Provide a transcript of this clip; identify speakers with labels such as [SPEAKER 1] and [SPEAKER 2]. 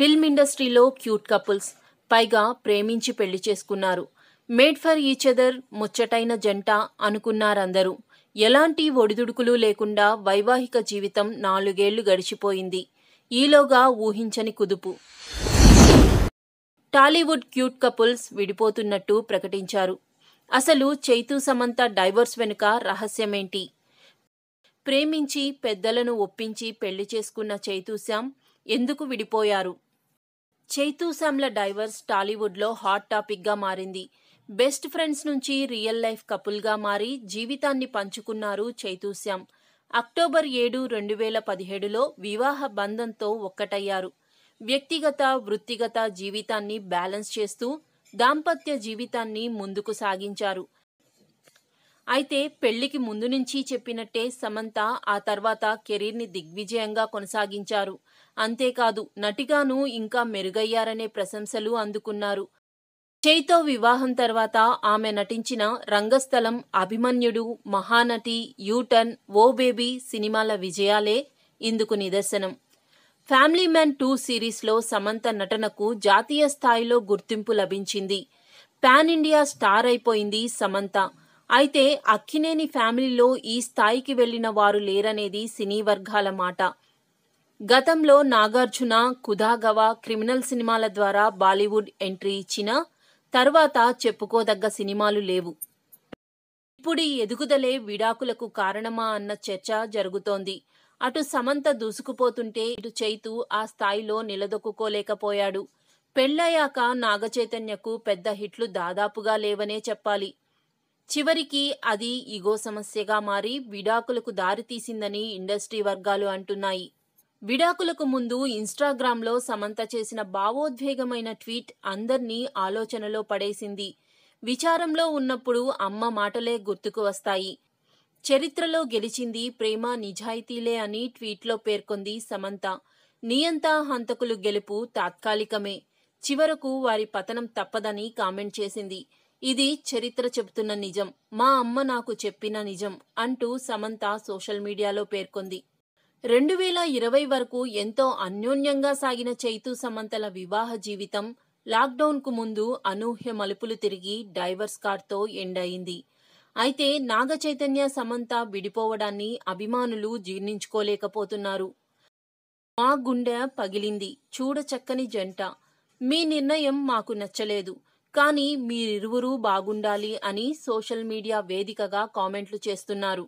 [SPEAKER 1] film ఇండస్ట్రీలో cute couples పైగా ప్రేమించి పెళ్లి చేసుకున్నారు మేడ్ ఫర్ ఈచ్ అదర్ ముచ్చటైన జంట అనుకున్నారందరూ ఎలాంటి ఒడిదుడుకులు లేకుండా వైవాహిక జీవితం నాలుగేళ్లు గడిచిపోయింది ఈలోగా ఊహించని కుదుపు టాలీవుడ్ క్యూట్ కపుల్స్ విడిపోతున్నట్టు ప్రకటించారు అసలు చైతు సమంత డైవర్స్ వెనుక రహస్యమేంటి ప్రేమించి పెద్దలను ఒప్పించి పెళ్లి చేసుకున్న చైతూశ్యాం ఎందుకు విడిపోయారు చైతూశామ్ల డైవర్స్ టాలీవుడ్లో హాట్ టాపిక్గా మారింది బెస్ట్ ఫ్రెండ్స్ నుంచి రియల్ లైఫ్ కపుల్గా మారి జీవితాన్ని పంచుకున్నారు చైతూశ్యామ్ అక్టోబర్ ఏడు రెండు వేల పదిహేడులో వివాహ బంధంతో ఒక్కటయ్యారు వ్యక్తిగత వృత్తిగత జీవితాన్ని బ్యాలెన్స్ చేస్తూ దాంపత్య జీవితాన్ని ముందుకు సాగించారు అయితే పెళ్లికి ముందు నుంచి చెప్పినట్టే సమంత ఆ తర్వాత కెరీర్ని దిగ్విజయంగా కొనసాగించారు అంతేకాదు నటిగాను ఇంకా మెరుగయ్యారనే ప్రశంసలు అందుకున్నారు చైతో వివాహం తర్వాత ఆమె నటించిన రంగస్థలం అభిమన్యుడు మహానటి యూటర్న్ ఓ బేబీ సినిమాల విజయాలే ఇందుకు నిదర్శనం ఫ్యామిలీ మ్యాన్ టూ సిరీస్లో సమంత నటనకు జాతీయ స్థాయిలో గుర్తింపు లభించింది పాన్ ఇండియా స్టార్ అయిపోయింది సమంత అయితే అక్కినేని ఫ్యామిలీలో ఈ స్థాయికి వెళ్లిన వారు లేరనేది సినీ వర్గాల మాట గతంలో నాగార్జున కుదాగవ క్రిమినల్ సినిమాల ద్వారా బాలీవుడ్ ఎంట్రీ ఇచ్చిన తర్వాత చెప్పుకోదగ్గ సినిమాలు లేవు ఇప్పుడు ఈ ఎదుగుదలే విడాకులకు కారణమా అన్న చర్చ జరుగుతోంది అటు సమంత దూసుకుపోతుంటే ఇటు చైతు ఆ స్థాయిలో నిలదొక్కుకోలేకపోయాడు పెళ్లయ్యాక నాగచైతన్యకు పెద్ద హిట్లు దాదాపుగా లేవనే చెప్పాలి చివరికి అది ఇగో సమస్యగా మారి విడాకులకు దారితీసిందని ఇండస్ట్రీ వర్గాలు అంటున్నాయి విడాకులకు ముందు ఇన్స్టాగ్రామ్లో సమంత చేసిన భావోద్వేగమైన ట్వీట్ అందర్నీ ఆలోచనలో పడేసింది విచారంలో ఉన్నప్పుడు అమ్మ మాటలే గుర్తుకు వస్తాయి చరిత్రలో గెలిచింది ప్రేమ నిజాయితీలే అని ట్వీట్లో పేర్కొంది సమంత నియంతా హంతకులు గెలుపు తాత్కాలికమే చివరకు వారి పతనం తప్పదని కామెంట్ చేసింది ఇది చరిత్ర చెబుతున్న నిజం మా అమ్మ నాకు చెప్పిన నిజం అంటూ సమంత సోషల్ మీడియాలో పేర్కొంది రెండు వేల ఇరవై వరకు ఎంతో అన్యోన్యంగా సాగిన చైతు సమంతల వివాహ జీవితం లాక్డౌన్కు ముందు అనూహ్య మలుపులు తిరిగి డైవర్స్ కార్తో ఎండ్ అయింది అయితే నాగ చైతన్య సమంత విడిపోవడాన్ని అభిమానులు జీర్ణించుకోలేకపోతున్నారు మా గుండె పగిలింది చూడ చక్కని జంట మీ నిర్ణయం మాకు నచ్చలేదు కానీ మీరిరువురూ బాగుండాలి అని సోషల్ మీడియా వేదికగా కామెంట్లు చేస్తున్నారు